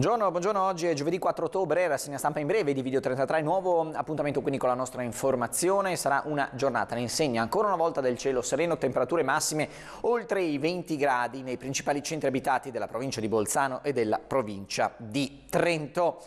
Buongiorno, buongiorno, oggi è giovedì 4 ottobre, rassegna stampa in breve di Video 33, nuovo appuntamento quindi con la nostra informazione, sarà una giornata ne insegna ancora una volta del cielo sereno, temperature massime oltre i 20 gradi nei principali centri abitati della provincia di Bolzano e della provincia di Trento.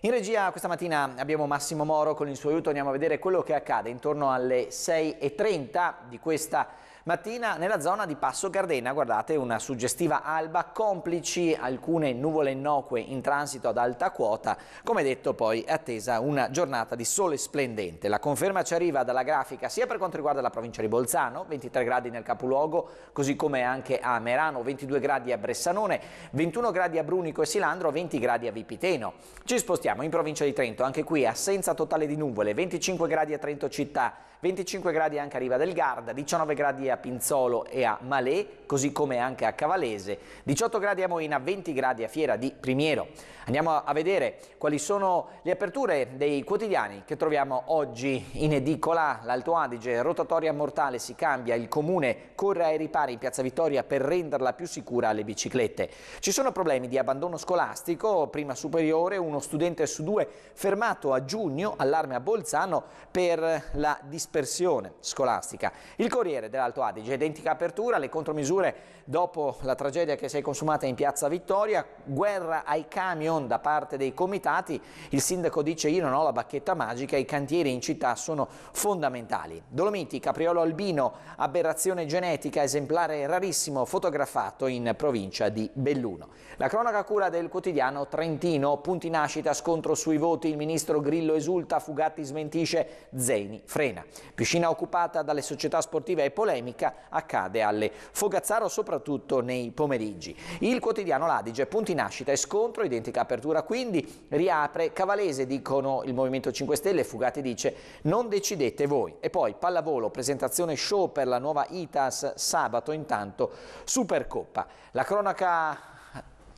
In regia questa mattina abbiamo Massimo Moro, con il suo aiuto andiamo a vedere quello che accade intorno alle 6.30 di questa Mattina nella zona di Passo Gardena, guardate, una suggestiva alba complici alcune nuvole innocue in transito ad alta quota. Come detto poi è attesa una giornata di sole splendente. La conferma ci arriva dalla grafica sia per quanto riguarda la provincia di Bolzano, 23 gradi nel capoluogo, così come anche a Merano, 22 gradi a Bressanone, 21 gradi a Brunico e Silandro, 20 gradi a Vipiteno. Ci spostiamo in provincia di Trento, anche qui assenza totale di nuvole, 25 gradi a Trento città, 25 gradi anche a Riva del Garda, 19 gradi a a Pinzolo e a Malè, così come anche a Cavalese, 18 gradi a Moina, 20 gradi a Fiera di Primiero. Andiamo a vedere quali sono le aperture dei quotidiani che troviamo oggi in edicola. L'Alto Adige, rotatoria mortale, si cambia, il comune corre ai ripari in Piazza Vittoria per renderla più sicura alle biciclette. Ci sono problemi di abbandono scolastico, prima superiore, uno studente su due fermato a giugno, allarme a Bolzano per la dispersione scolastica. Il Corriere dell'Alto Alto Adige. Identica apertura, le contromisure dopo la tragedia che si è consumata in Piazza Vittoria, guerra ai camion da parte dei comitati, il sindaco dice io non ho la bacchetta magica, i cantieri in città sono fondamentali. Dolomiti, capriolo albino, aberrazione genetica, esemplare rarissimo fotografato in provincia di Belluno. La cronaca cura del quotidiano Trentino, punti nascita, scontro sui voti, il ministro Grillo esulta, Fugatti smentisce, Zeni frena. Piscina occupata dalle società sportive e polemiche vulcanica accade alle Fogazzaro soprattutto nei pomeriggi. Il quotidiano Ladige, punti nascita e scontro, identica apertura quindi, riapre, Cavalese dicono il Movimento 5 Stelle, Fugate dice non decidete voi. E poi pallavolo, presentazione show per la nuova ITAS sabato intanto Supercoppa. La cronaca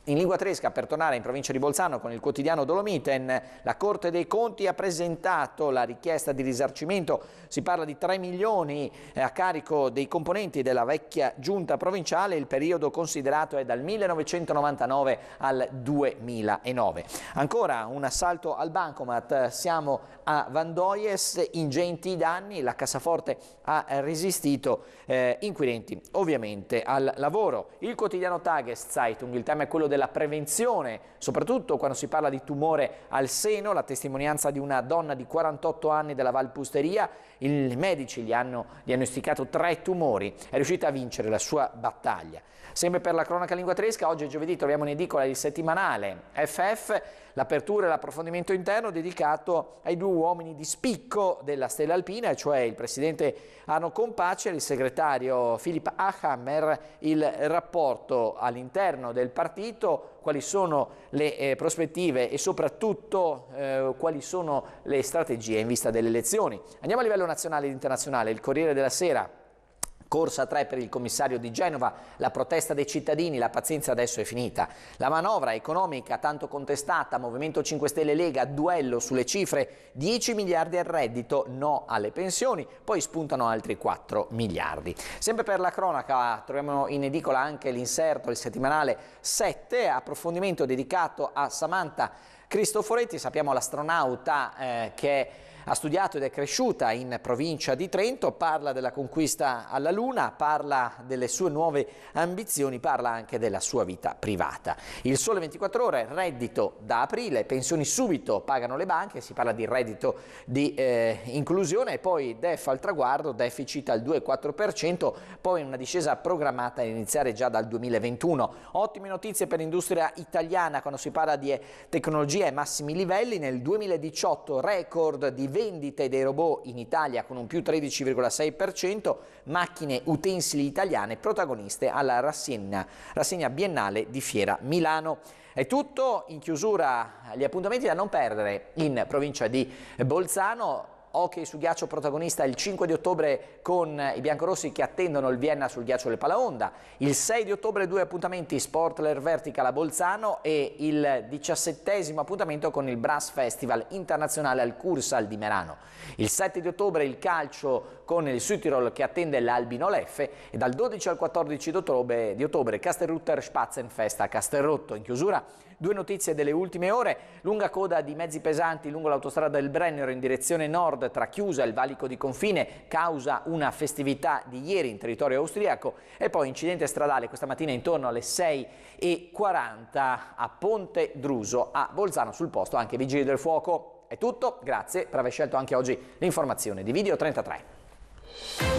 in lingua tresca, per tornare in provincia di Bolzano con il quotidiano Dolomiten, la Corte dei Conti ha presentato la richiesta di risarcimento, si parla di 3 milioni eh, a carico dei componenti della vecchia giunta provinciale, il periodo considerato è dal 1999 al 2009. Ancora un assalto al bancomat, siamo a Vandoies, ingenti danni, la cassaforte ha resistito, eh, inquirenti ovviamente al lavoro. Il quotidiano Tageszeitung, il tema è quello della prevenzione, soprattutto quando si parla di tumore al seno, la testimonianza di una donna di 48 anni della Valpusteria, i medici gli hanno diagnosticato tre tumori, è riuscita a vincere la sua battaglia. Sempre per la cronaca lingua tedesca, oggi è giovedì troviamo in edicola il settimanale FF, l'apertura e l'approfondimento interno dedicato ai due uomini di spicco della Stella Alpina, cioè il presidente Arno Compace e il segretario Filippo Achammer, il rapporto all'interno del partito capito quali sono le eh, prospettive e soprattutto eh, quali sono le strategie in vista delle elezioni. Andiamo a livello nazionale ed internazionale, il Corriere della Sera corsa 3 per il commissario di Genova, la protesta dei cittadini, la pazienza adesso è finita. La manovra economica tanto contestata, Movimento 5 Stelle Lega, duello sulle cifre, 10 miliardi al reddito, no alle pensioni, poi spuntano altri 4 miliardi. Sempre per la cronaca troviamo in edicola anche l'inserto, il settimanale 7, approfondimento dedicato a Samantha Cristoforetti, sappiamo l'astronauta eh, che ha studiato ed è cresciuta in provincia di Trento, parla della conquista alla Luna, parla delle sue nuove ambizioni, parla anche della sua vita privata. Il sole 24 ore, reddito da aprile, pensioni subito pagano le banche, si parla di reddito di eh, inclusione e poi DEF al traguardo, deficit al 2,4%, poi una discesa programmata a iniziare già dal 2021. Ottime notizie per l'industria italiana quando si parla di eh, tecnologia ai massimi livelli, nel 2018 record di vendite dei robot in Italia con un più 13,6%, macchine utensili italiane protagoniste alla rassegna, rassegna biennale di Fiera Milano. È tutto, in chiusura gli appuntamenti da non perdere in provincia di Bolzano, hockey su ghiaccio protagonista il 5 di ottobre con i biancorossi che attendono il Vienna sul ghiaccio del Palaonda, il 6 di ottobre due appuntamenti Sportler Vertical a Bolzano e il 17 appuntamento con il Brass Festival internazionale al Cursal di Merano. Il 7 di ottobre il calcio con il Südtirol che attende l'Albino Leffe e dal 12 al 14 di ottobre, di ottobre Castelrutter Spatzenfest a Castelrotto. In chiusura due notizie delle ultime ore, lunga coda di mezzi pesanti lungo l'autostrada del Brennero in direzione nord tra Chiusa e il valico di confine causa una festività di ieri in territorio austriaco e poi incidente stradale questa mattina intorno alle 6.40 a Ponte Druso a Bolzano sul posto anche Vigili del Fuoco. È tutto, grazie per aver scelto anche oggi l'informazione di Video 33.